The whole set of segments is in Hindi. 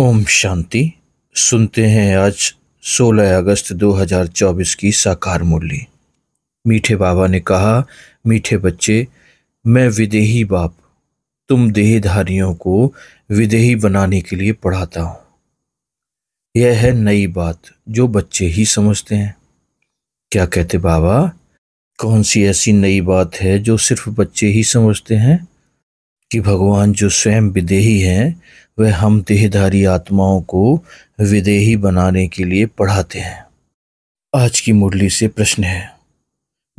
ओम शांति सुनते हैं आज 16 अगस्त 2024 की साकार मुरली मीठे बाबा ने कहा मीठे बच्चे मैं विदेही बाप तुम देहधारियों को विदेही बनाने के लिए पढ़ाता हूँ यह है नई बात जो बच्चे ही समझते हैं क्या कहते बाबा कौन सी ऐसी नई बात है जो सिर्फ बच्चे ही समझते हैं कि भगवान जो स्वयं विदेही हैं वह हम देहधारी आत्माओं को विदेही बनाने के लिए पढ़ाते हैं आज की मुरली से प्रश्न है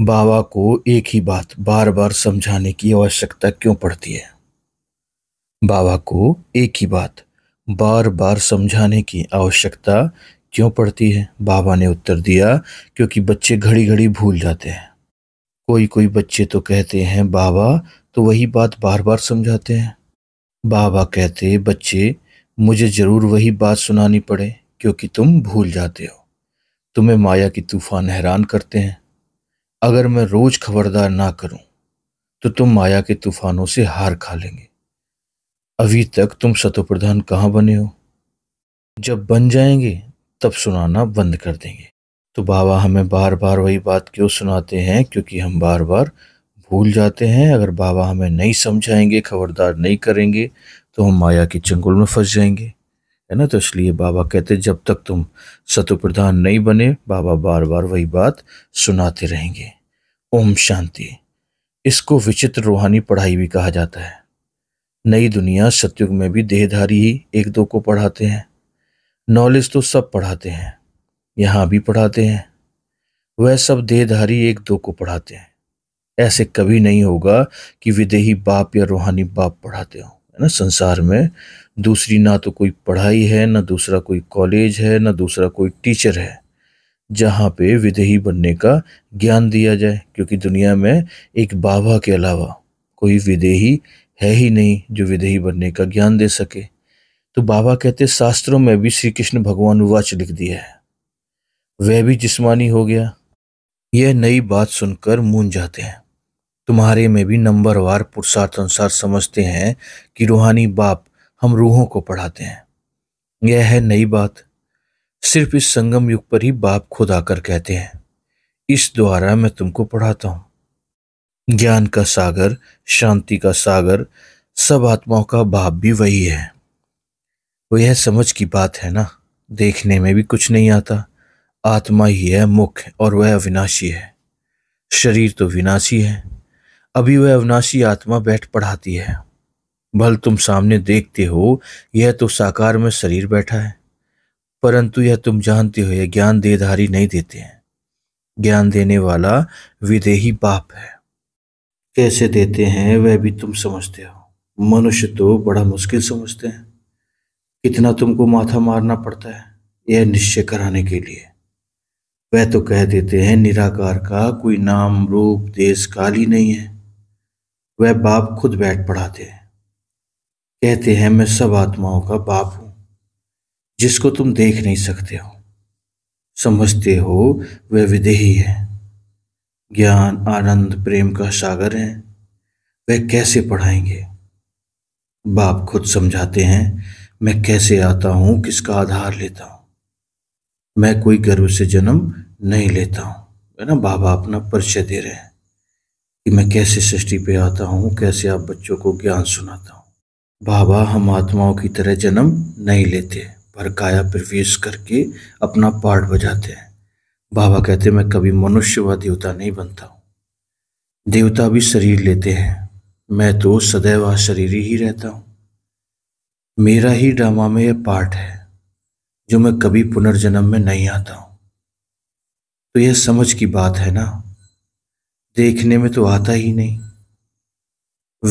बाबा को एक ही बात बार बार समझाने की आवश्यकता क्यों पड़ती है बाबा को एक ही बात बार बार समझाने की आवश्यकता क्यों पड़ती है बाबा ने उत्तर दिया क्योंकि बच्चे घड़ी घड़ी भूल जाते हैं कोई कोई बच्चे तो कहते हैं बाबा तो वही बात बार बार समझाते हैं बाबा कहते बच्चे मुझे जरूर वही बात सुनानी पड़े क्योंकि तुम भूल जाते हो तुम्हें माया की तूफान हैरान करते हैं अगर मैं रोज खबरदार ना करूं तो तुम माया के तूफानों से हार खा लेंगे अभी तक तुम सतोप्रधान कहाँ बने हो जब बन जाएंगे तब सुनाना बंद कर देंगे तो बाबा हमें बार बार वही बात क्यों सुनाते हैं क्योंकि हम बार बार भूल जाते हैं अगर बाबा हमें नहीं समझाएंगे खबरदार नहीं करेंगे तो हम माया के चंगुल में फंस जाएंगे है ना तो इसलिए बाबा कहते जब तक तुम सतु प्रधान नहीं बने बाबा बार बार वही बात सुनाते रहेंगे ओम शांति इसको विचित्र रूहानी पढ़ाई भी कहा जाता है नई दुनिया सतयुग में भी देहधारी ही एक दो को पढ़ाते हैं नॉलेज तो सब पढ़ाते हैं यहाँ भी पढ़ाते हैं वह सब देहधारी एक दो को पढ़ाते हैं ऐसे कभी नहीं होगा कि विदेही बाप या रूहानी बाप पढ़ाते हों है ना संसार में दूसरी ना तो कोई पढ़ाई है ना दूसरा कोई कॉलेज है ना दूसरा कोई टीचर है जहाँ पे विदेही बनने का ज्ञान दिया जाए क्योंकि दुनिया में एक बाबा के अलावा कोई विदेही है ही नहीं जो विदेही बनने का ज्ञान दे सके तो बाबा कहते शास्त्रों में भी श्री कृष्ण भगवान वाच लिख दिया है वह भी जिस्मानी हो गया यह नई बात सुनकर मून जाते हैं तुम्हारे में भी नंबरवार पुरुषार्थ अनुसार समझते हैं कि रूहानी बाप हम रूहों को पढ़ाते हैं यह है नई बात सिर्फ इस संगम युग पर ही बाप खुद आकर कहते हैं इस द्वारा मैं तुमको पढ़ाता हूं ज्ञान का सागर शांति का सागर सब आत्माओं का बाप भी वही है वो यह समझ की बात है ना देखने में भी कुछ नहीं आता आत्मा ही है मुख्य और वह अविनाशी है शरीर तो विनाशी है अभी वह अविनाशी आत्मा बैठ पढ़ाती है भल तुम सामने देखते हो यह तो साकार में शरीर बैठा है परंतु यह तुम जानते हो यह ज्ञान देधारी नहीं देते हैं ज्ञान देने वाला विदेही बाप है कैसे देते हैं वह भी तुम समझते हो मनुष्य तो बड़ा मुश्किल समझते हैं कितना तुमको माथा मारना पड़ता है यह निश्चय कराने के लिए वह तो कह देते हैं निराकार का कोई नाम रूप देश काली नहीं है वह बाप खुद बैठ पढ़ाते हैं कहते हैं मैं सब आत्माओं का बाप हूं जिसको तुम देख नहीं सकते हो समझते हो वह विदेही है ज्ञान आनंद प्रेम का सागर है वह कैसे पढ़ाएंगे बाप खुद समझाते हैं मैं कैसे आता हूं किसका आधार लेता हूं मैं कोई गर्व से जन्म नहीं लेता हूं है ना बाबा अपना परिचय दे रहे हैं कि मैं कैसे सृष्टि पे आता हूँ कैसे आप बच्चों को ज्ञान सुनाता हूँ बाबा हम आत्माओं की तरह जन्म नहीं लेते पर काया प्रवेश करके अपना पार्ट बजाते हैं बाबा कहते मैं कभी मनुष्य व देवता नहीं बनता हूँ देवता भी शरीर लेते हैं मैं तो सदैव शरीर ही रहता हूँ मेरा ही ड्रामा में यह पार्ट है जो मैं कभी पुनर्जन्म में नहीं आता हूँ तो यह समझ की बात है ना देखने में तो आता ही नहीं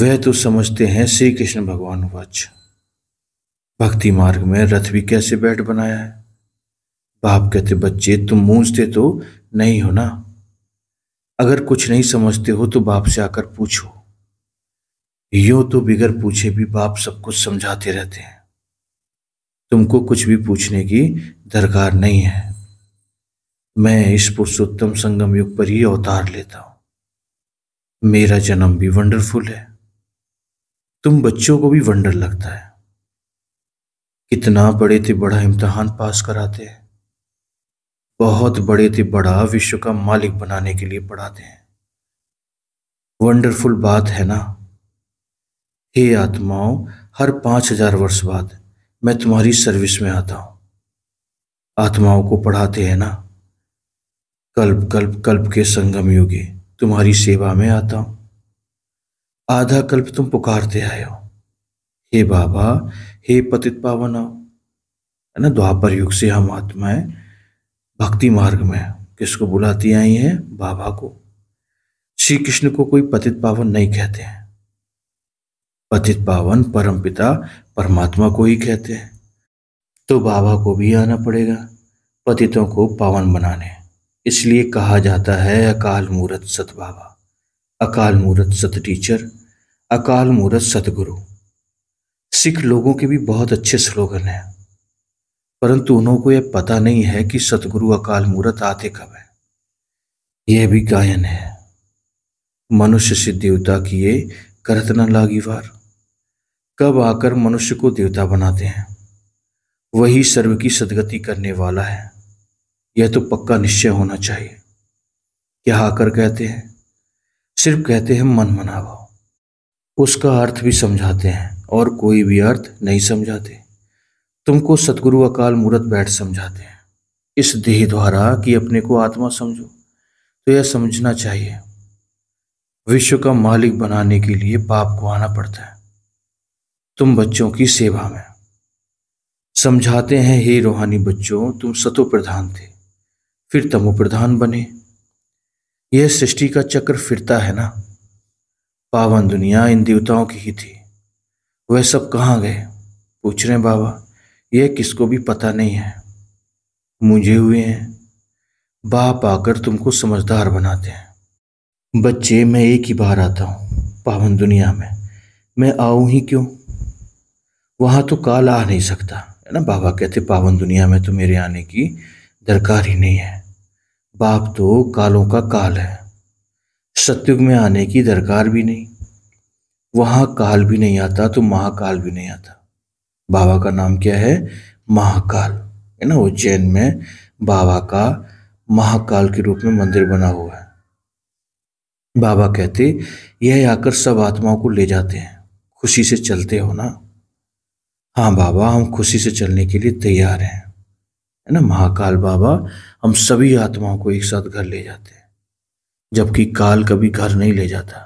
वह तो समझते हैं श्री कृष्ण भगवान वच अच्छा। भक्ति मार्ग में रथ भी कैसे बैठ बनाया है बाप कहते बच्चे तुम मूझते तो नहीं हो ना अगर कुछ नहीं समझते हो तो बाप से आकर पूछो यो तो बिगर पूछे भी बाप सब कुछ समझाते रहते हैं तुमको कुछ भी पूछने की दरकार नहीं है मैं इस पुरुषोत्तम संगम युग पर ही अवतार लेता हूं मेरा जन्म भी वंडरफुल है तुम बच्चों को भी वंडर लगता है कितना बड़े थे बड़ा इम्तहान पास कराते हैं बहुत बड़े थे बड़ा विश्व का मालिक बनाने के लिए पढ़ाते हैं वंडरफुल बात है ना हे आत्माओं हर पांच हजार वर्ष बाद मैं तुम्हारी सर्विस में आता हूं आत्माओं को पढ़ाते हैं ना कल्प कल्प कल्प के संगम युगे तुम्हारी सेवा में आता हूं आधा कल्प तुम पुकारते आए हो हे बाबा हे पतित पावन आओ है ना द्वापर युग से हम आत्माएं भक्ति मार्ग में किसको बुलाती आई हैं बाबा को श्री कृष्ण को कोई पतित पावन नहीं कहते हैं पतित पावन परम पिता परमात्मा को ही कहते हैं तो बाबा को भी आना पड़ेगा पतितों को पावन बनाने इसलिए कहा जाता है अकाल मूर्त सत बाबा अकाल मूर्त सत टीचर अकाल मूर्त सतगुरु सिख लोगों के भी बहुत अच्छे स्लोगन हैं परंतु उन्हों को यह पता नहीं है कि सतगुरु अकाल मूर्त आते कब है यह भी गायन है मनुष्य से देवता किए करत न लागी वार कब आकर मनुष्य को देवता बनाते हैं वही सर्व की सदगति करने वाला है यह तो पक्का निश्चय होना चाहिए क्या आकर कहते हैं सिर्फ कहते हैं मन मनावा उसका अर्थ भी समझाते हैं और कोई भी अर्थ नहीं समझाते तुमको सतगुरु अकाल मूर्त बैठ समझाते हैं इस देह द्वारा कि अपने को आत्मा समझो तो यह समझना चाहिए विश्व का मालिक बनाने के लिए बाप को आना पड़ता है तुम बच्चों की सेवा में समझाते हैं हे रोहानी बच्चों तुम सतो प्रधान थे फिर तमो प्रधान बने यह सृष्टि का चक्र फिरता है ना पावन दुनिया इन देवताओं की ही थी वह सब कहाँ गए पूछ रहे बाबा यह किसको भी पता नहीं है मुझे हुए हैं बाप आकर तुमको समझदार बनाते हैं बच्चे मैं एक ही बार आता हूँ पावन दुनिया में मैं आऊँ ही क्यों वहाँ तो काल आ नहीं सकता है ना बाबा कहते पावन दुनिया में तो मेरे आने की दरकार ही नहीं है बाप तो कालों का काल है सत्युग में आने की दरकार भी नहीं वहां काल भी नहीं आता तो महाकाल भी नहीं आता बाबा का नाम क्या है महाकाल है ना उज्जैन में बाबा का महाकाल के रूप में मंदिर बना हुआ है बाबा कहते यह आकर सब आत्माओं को ले जाते हैं खुशी से चलते हो ना हाँ बाबा हम खुशी से चलने के लिए तैयार हैं है ना महाकाल बाबा हम सभी आत्माओं को एक साथ घर ले जाते हैं जबकि काल कभी घर नहीं ले जाता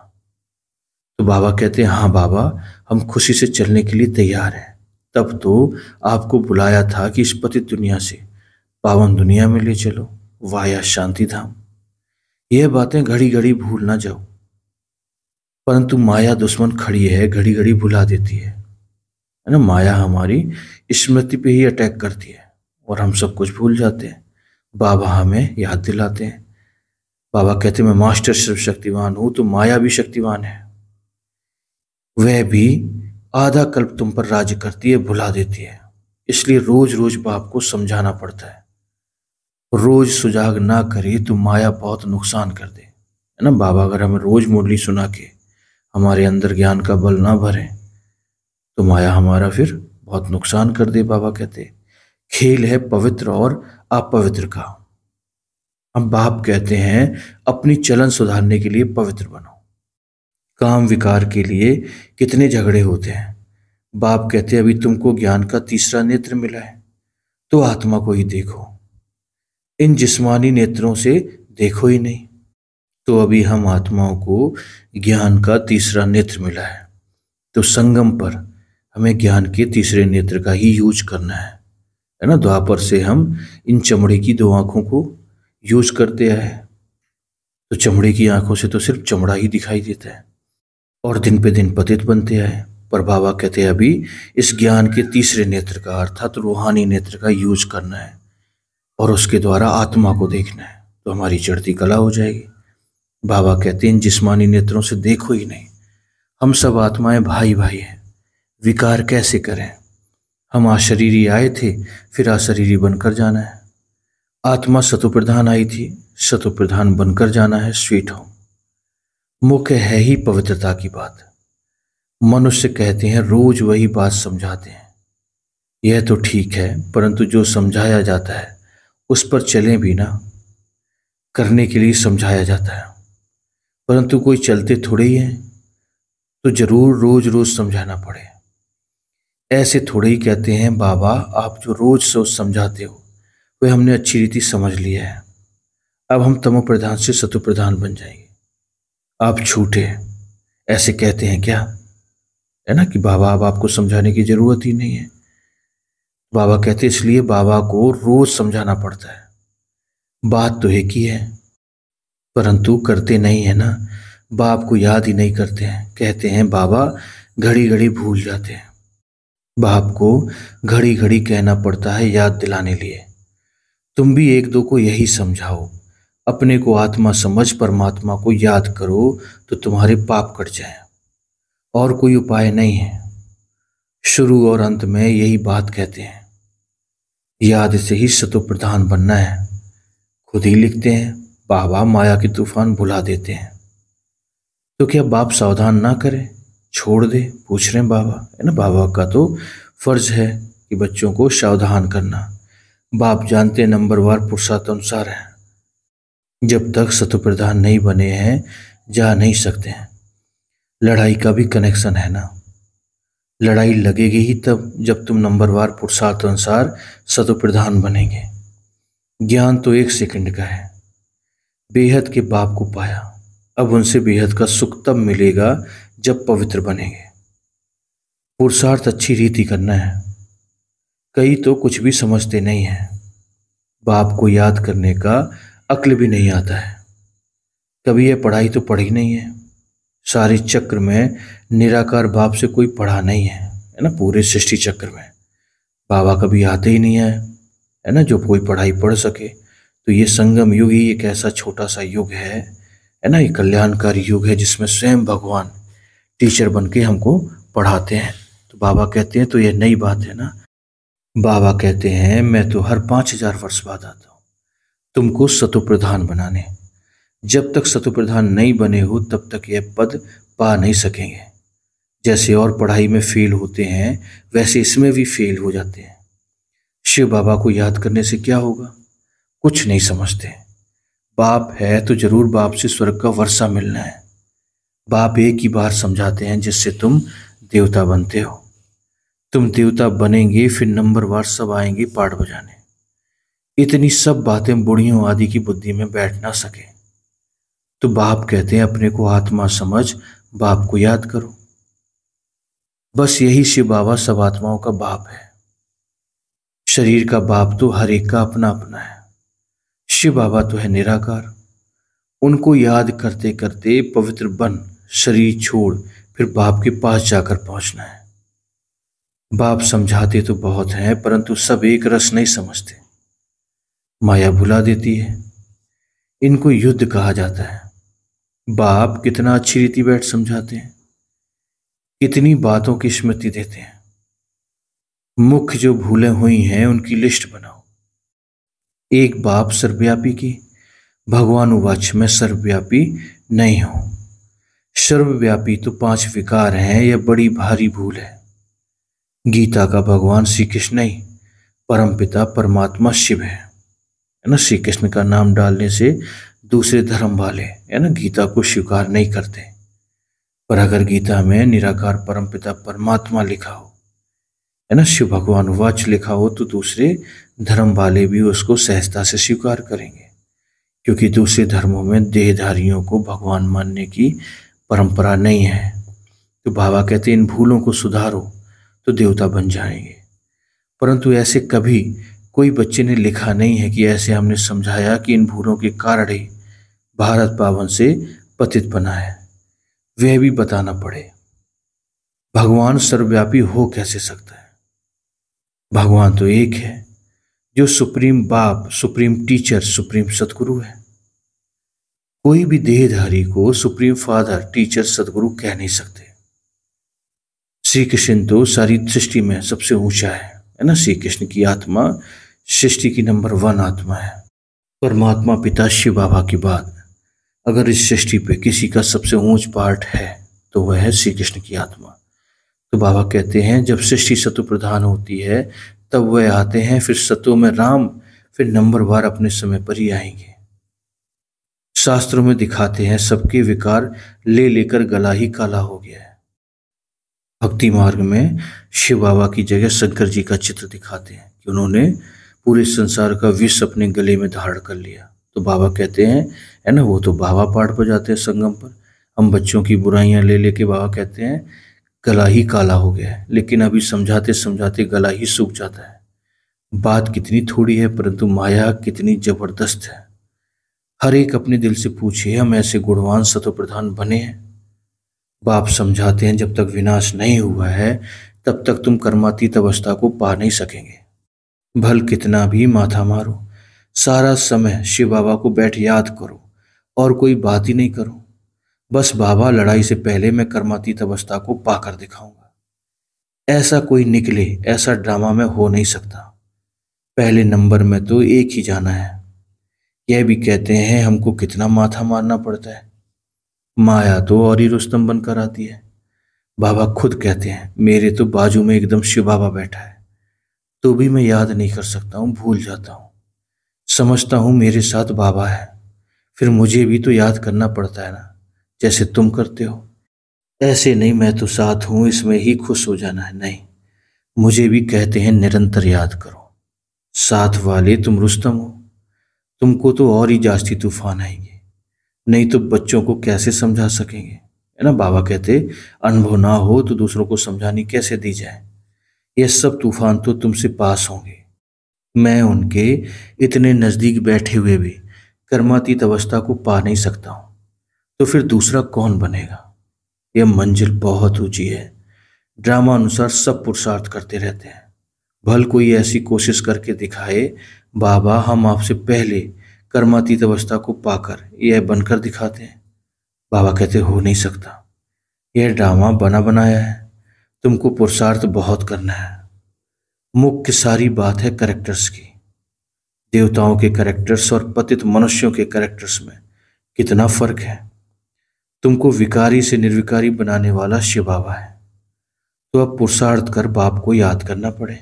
तो बाबा कहते हैं हाँ बाबा हम खुशी से चलने के लिए तैयार हैं तब तो आपको बुलाया था कि इस पतित दुनिया से पावन दुनिया में ले चलो वाया शांति धाम यह बातें घड़ी घड़ी भूल ना जाओ परंतु माया दुश्मन खड़ी है घड़ी घड़ी भुला देती है है ना माया हमारी स्मृति पे ही अटैक करती है और हम सब कुछ भूल जाते हैं बाबा हमें याद दिलाते हैं बाबा कहते हैं मैं मास्टर सर्व शक्तिवान हूँ तो माया भी शक्तिवान है वह भी आधा कल्प तुम पर राज करती है भुला देती है इसलिए रोज रोज बाप को समझाना पड़ता है रोज सुजाग ना करे तो माया बहुत नुकसान कर दे है ना बाबा अगर हमें रोज मुरली सुना के हमारे अंदर ज्ञान का बल ना भरे तो माया हमारा फिर बहुत नुकसान कर दे बाबा कहते खेल है पवित्र और अपवित्र का हम बाप कहते हैं अपनी चलन सुधारने के लिए पवित्र बनो काम विकार के लिए कितने झगड़े होते हैं बाप कहते हैं अभी तुमको ज्ञान का तीसरा नेत्र मिला है तो आत्मा को ही देखो इन जिस्मानी नेत्रों से देखो ही नहीं तो अभी हम आत्माओं को ज्ञान का तीसरा नेत्र मिला है तो संगम पर हमें ज्ञान के तीसरे नेत्र का ही यूज करना है है ना द्वापर से हम इन चमड़े की दो आंखों को यूज करते हैं तो चमड़े की आंखों से तो सिर्फ चमड़ा ही दिखाई देता है और दिन पे दिन पतित बनते हैं पर बाबा कहते हैं अभी इस ज्ञान के तीसरे नेत्र का अर्थात तो रूहानी नेत्र का यूज करना है और उसके द्वारा आत्मा को देखना है तो हमारी चढ़ती कला हो जाएगी बाबा कहते हैं जिस्मानी नेत्रों से देखो ही नहीं हम सब आत्माएं भाई भाई हैं विकार कैसे करें हम आशरीरी आए थे फिर आशरीरी बनकर जाना है आत्मा सतुप्रधान आई थी सतुप्रधान बनकर जाना है स्वीट होम मुख्य है ही पवित्रता की बात मनुष्य कहते हैं रोज वही बात समझाते हैं यह तो ठीक है परंतु जो समझाया जाता है उस पर चलें भी ना करने के लिए समझाया जाता है परंतु कोई चलते थोड़े ही हैं तो ज़रूर रोज़ रोज़ समझाना पड़े ऐसे थोड़े ही कहते हैं बाबा आप जो रोज सोच समझाते हो वह हमने अच्छी रीति समझ लिया है अब हम तमो प्रधान से सतु प्रधान बन जाएंगे आप छूटे ऐसे कहते हैं क्या है ना कि बाबा अब आपको समझाने की जरूरत ही नहीं है बाबा कहते इसलिए बाबा को रोज समझाना पड़ता है बात तो एक ही है परंतु करते नहीं है ना बाप को याद ही नहीं करते हैं कहते हैं बाबा घड़ी घड़ी भूल जाते हैं बाप को घड़ी घड़ी कहना पड़ता है याद दिलाने लिए तुम भी एक दो को यही समझाओ अपने को आत्मा समझ परमात्मा को याद करो तो तुम्हारे पाप कट जाए और कोई उपाय नहीं है शुरू और अंत में यही बात कहते हैं याद से ही सतो प्रधान बनना है खुद ही लिखते हैं बाबा माया के तूफान भुला देते हैं तो क्या बाप सावधान ना करें छोड़ दे पूछ रहे हैं बाबा है ना बाबा का तो फर्ज है कि बच्चों को सावधान करना बाप जानते नंबर नंबरवार अनुसार है जब तक प्रधान नहीं बने हैं जा नहीं सकते हैं लड़ाई का भी कनेक्शन है ना लड़ाई लगेगी ही तब जब तुम नंबर वार पुरुषार्थ अनुसार सत्य प्रधान बनेंगे ज्ञान तो एक सेकंड का है बेहद के बाप को पाया अब उनसे बेहद का सुख तब मिलेगा जब पवित्र बनेंगे पुरुषार्थ अच्छी रीति करना है कई तो कुछ भी समझते नहीं हैं बाप को याद करने का अक्ल भी नहीं आता है कभी यह पढ़ाई तो पढ़ी नहीं है सारे चक्र में निराकार बाप से कोई पढ़ा नहीं है है ना पूरे सृष्टि चक्र में बाबा कभी आते ही नहीं है है ना जो कोई पढ़ाई पढ़ सके तो ये संगम युग ही एक ऐसा छोटा सा युग है है ना ये कल्याणकारी युग है जिसमें स्वयं भगवान टीचर बन के हमको पढ़ाते हैं तो बाबा कहते हैं तो यह नई बात है ना बाबा कहते हैं मैं तो हर पाँच हजार वर्ष बाद आता हूँ तुमको सतु प्रधान बनाने जब तक सतु प्रधान नहीं बने हो तब तक यह पद पा नहीं सकेंगे जैसे और पढ़ाई में फेल होते हैं वैसे इसमें भी फेल हो जाते हैं शिव बाबा को याद करने से क्या होगा कुछ नहीं समझते बाप है तो जरूर बाप से स्वर्ग का वर्षा मिलना है बाप एक ही बार समझाते हैं जिससे तुम देवता बनते हो तुम देवता बनेंगे फिर नंबर वार सब आएंगे पाठ बजाने इतनी सब बातें बुढ़ियों आदि की बुद्धि में बैठ ना सके तो बाप कहते हैं अपने को आत्मा समझ बाप को याद करो बस यही शिव बाबा सब आत्माओं का बाप है शरीर का बाप तो हर एक का अपना अपना है शिव बाबा तो है निराकार उनको याद करते करते पवित्र बन शरीर छोड़ फिर बाप के पास जाकर पहुंचना है बाप समझाते तो बहुत हैं परंतु सब एक रस नहीं समझते माया भुला देती है इनको युद्ध कहा जाता है बाप कितना अच्छी रीति बैठ समझाते हैं कितनी बातों की स्मृति देते हैं मुख्य जो भूलें हुई हैं उनकी लिस्ट बनाओ एक बाप सर्वव्यापी की भगवान उवाच में सर्वव्यापी नहीं हूं सर्वव्यापी तो पांच विकार हैं यह बड़ी भारी भूल है गीता का भगवान श्री कृष्ण ही परम पिता परमात्मा शिव है ना श्री कृष्ण का नाम डालने से दूसरे धर्म वाले है ना गीता को स्वीकार नहीं करते पर अगर गीता में निराकार परम पिता परमात्मा लिखा हो है ना शिव भगवान वाच लिखा हो तो दूसरे धर्म वाले भी उसको सहजता से स्वीकार करेंगे क्योंकि दूसरे धर्मों में देहधारियों को भगवान मानने की परंपरा नहीं है तो बाबा कहते इन भूलों को सुधारो तो देवता बन जाएंगे परंतु ऐसे कभी कोई बच्चे ने लिखा नहीं है कि ऐसे हमने समझाया कि इन भूलों के कारण ही भारत पावन से पतित बना है वह भी बताना पड़े भगवान सर्वव्यापी हो कैसे सकता है भगवान तो एक है जो सुप्रीम बाप सुप्रीम टीचर सुप्रीम सतगुरु है कोई भी देहधारी को सुप्रीम फादर टीचर सदगुरु कह नहीं सकते श्री कृष्ण तो सारी सृष्टि में सबसे ऊंचा है है ना श्री कृष्ण की आत्मा सृष्टि की नंबर वन आत्मा है परमात्मा पिता शिव बाबा की बात अगर इस सृष्टि पे किसी का सबसे ऊंच पार्ट है तो वह है श्री कृष्ण की आत्मा तो बाबा कहते हैं जब सृष्टि सतु प्रधान होती है तब वह आते हैं फिर सतु में राम फिर नंबर बार अपने समय पर ही आएंगे शास्त्रों में दिखाते हैं सबके विकार ले लेकर गला ही काला हो गया है भक्ति मार्ग में शिव बाबा की जगह शंकर जी का चित्र दिखाते हैं कि उन्होंने पूरे संसार का विष अपने गले में धारण कर लिया तो बाबा कहते हैं है ना वो तो बाबा पाठ पर जाते हैं संगम पर हम बच्चों की बुराइयां ले लेके बाबा कहते हैं गला ही काला हो गया है लेकिन अभी समझाते समझाते गला ही सूख जाता है बात कितनी थोड़ी है परंतु माया कितनी जबरदस्त है हर एक अपने दिल से पूछे हम ऐसे गुणवान सतो प्रधान बने हैं बाप समझाते हैं जब तक विनाश नहीं हुआ है तब तक तुम कर्मातीत अवस्था को पा नहीं सकेंगे भल कितना भी माथा मारो सारा समय शिव बाबा को बैठ याद करो और कोई बात ही नहीं करो बस बाबा लड़ाई से पहले मैं कर्मातीत अवस्था को पाकर दिखाऊंगा ऐसा कोई निकले ऐसा ड्रामा में हो नहीं सकता पहले नंबर में तो एक ही जाना है यह भी कहते हैं हमको कितना माथा मारना पड़ता है माया तो और ही रुस्तम बनकर आती है बाबा खुद कहते हैं मेरे तो बाजू में एकदम शिव बाबा बैठा है तो भी मैं याद नहीं कर सकता हूँ भूल जाता हूँ समझता हूँ मेरे साथ बाबा है फिर मुझे भी तो याद करना पड़ता है ना जैसे तुम करते हो ऐसे नहीं मैं तो साथ हूँ इसमें ही खुश हो जाना है नहीं मुझे भी कहते हैं निरंतर याद करो साथ वाले तुम रुस्तम हो तुमको तो और ही जास्ती तूफान आएंगे नहीं तो बच्चों को कैसे समझा सकेंगे है ना बाबा कहते अनुभव ना हो तो दूसरों को समझानी कैसे दी जाए ये सब तूफान तो तुमसे पास होंगे मैं उनके इतने नज़दीक बैठे हुए भी कर्मातीत अवस्था को पा नहीं सकता हूँ तो फिर दूसरा कौन बनेगा यह मंजिल बहुत ऊंची है ड्रामा अनुसार सब पुरुषार्थ करते रहते हैं भल कोई ऐसी कोशिश करके दिखाए बाबा हम आपसे पहले कर्मातीत अवस्था को पाकर यह बनकर दिखाते हैं बाबा कहते हो नहीं सकता यह ड्रामा बना बनाया है तुमको पुरुषार्थ बहुत करना है मुख्य सारी बात है करेक्टर्स की देवताओं के करेक्टर्स और पतित मनुष्यों के करेक्टर्स में कितना फर्क है तुमको विकारी से निर्विकारी बनाने वाला शिव बाबा है तो अब पुरुषार्थ कर बाप को याद करना पड़े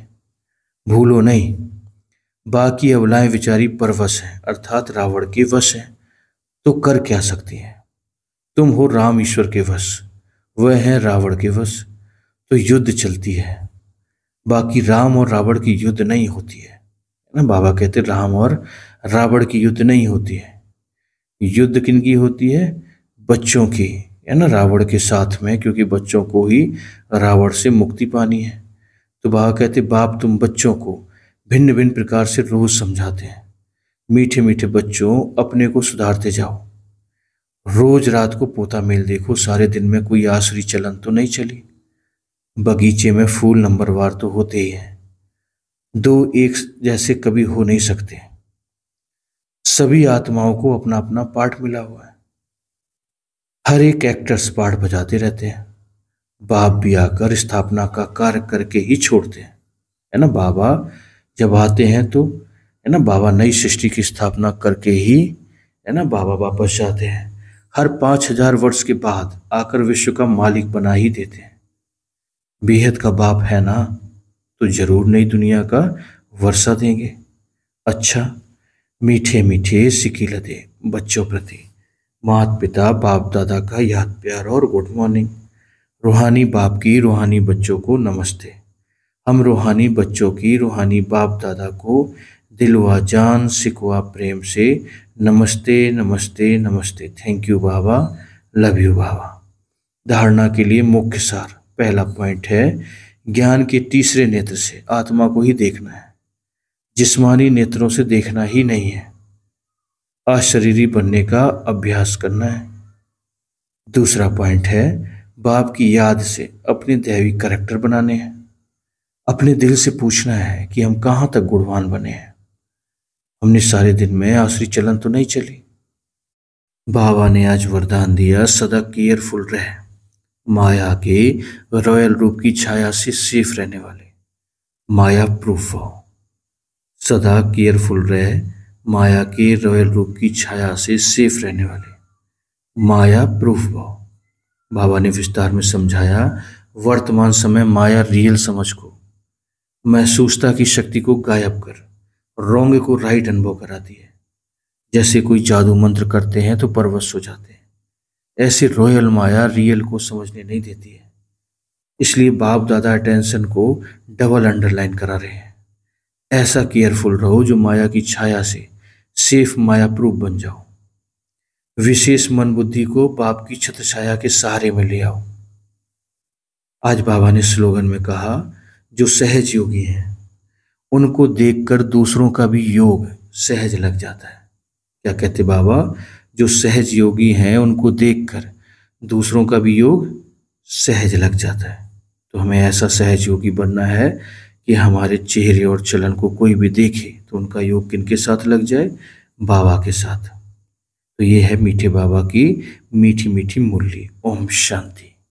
भूलो नहीं बाकी अवलाएं विचारी परवश हैं अर्थात रावण के वश हैं तो कर क्या सकती हैं तुम हो राम ईश्वर के वश वह है रावण के वश तो युद्ध चलती है बाकी राम और रावण की युद्ध नहीं होती है ना बाबा कहते राम और रावण की युद्ध नहीं होती है युद्ध किन की होती है बच्चों की है ना रावण के साथ में क्योंकि बच्चों को ही रावण से मुक्ति पानी है तो बाबा कहते बाप तुम बच्चों को भिन्न भिन्न प्रकार से रोज समझाते हैं मीठे मीठे बच्चों अपने को सुधारते जाओ रोज रात को पोता मेल देखो सारे दिन में कोई आसरी चलन तो नहीं चली बगीचे में फूल नंबरवार तो होते ही हैं दो एक जैसे कभी हो नहीं सकते सभी आत्माओं को अपना अपना पार्ट मिला हुआ है हर एक एक्टर्स पार्ट बजाते रहते हैं बाप भी आकर स्थापना का कार्य करके ही छोड़ते हैं है ना बाबा जब आते हैं तो है ना बाबा नई सृष्टि की स्थापना करके ही है ना बाबा वापस जाते हैं हर पाँच हजार वर्ष के बाद आकर विश्व का मालिक बना ही देते हैं बेहद का बाप है ना तो जरूर नई दुनिया का वर्षा देंगे अच्छा मीठे मीठे सिकीलते बच्चों प्रति माता पिता बाप दादा का याद प्यार और गुड मॉर्निंग रूहानी बाप की रूहानी बच्चों को नमस्ते हम रूहानी बच्चों की रूहानी बाप दादा को दिलवा जान सिकवा प्रेम से नमस्ते नमस्ते नमस्ते थैंक यू बाबा लव यू बाबा धारणा के लिए मुख्य सार पहला पॉइंट है ज्ञान के तीसरे नेत्र से आत्मा को ही देखना है जिस्मानी नेत्रों से देखना ही नहीं है अशरीरी बनने का अभ्यास करना है दूसरा पॉइंट है बाप की याद से अपने दैवी करेक्टर बनाने हैं अपने दिल से पूछना है कि हम कहाँ तक गुणवान बने हैं हमने सारे दिन में आसरी चलन तो नहीं चली बाबा ने आज वरदान दिया सदा केयरफुल रह माया के रॉयल रूप की छाया से सेफ रहने वाले माया प्रूफ हो सदा केयरफुल रह माया के रॉयल रूप की छाया से सेफ रहने वाले माया प्रूफ हो बाबा ने विस्तार में समझाया वर्तमान समय माया रियल समझ को महसूसता की शक्ति को गायब कर रोंग को राइट अनुभव कराती है जैसे कोई जादू मंत्र करते हैं तो पर्वत सो जाते हैं ऐसे रॉयल माया रियल को समझने नहीं देती है इसलिए बाप दादा अटेंशन को डबल अंडरलाइन करा रहे हैं ऐसा केयरफुल रहो जो माया की छाया से सेफ माया प्रूफ बन जाओ विशेष मन बुद्धि को बाप की छत्र छाया के सहारे में ले आओ आज बाबा ने स्लोगन में कहा जो सहज योगी हैं उनको देखकर दूसरों का भी योग सहज लग जाता है क्या कहते बाबा जो सहज योगी हैं उनको देखकर दूसरों का भी योग सहज लग जाता है तो हमें ऐसा सहज योगी बनना है कि हमारे चेहरे और चलन को कोई भी देखे तो उनका योग किन के साथ लग जाए बाबा के साथ तो ये है मीठे बाबा की मीठी मीठी मुरली ओम शांति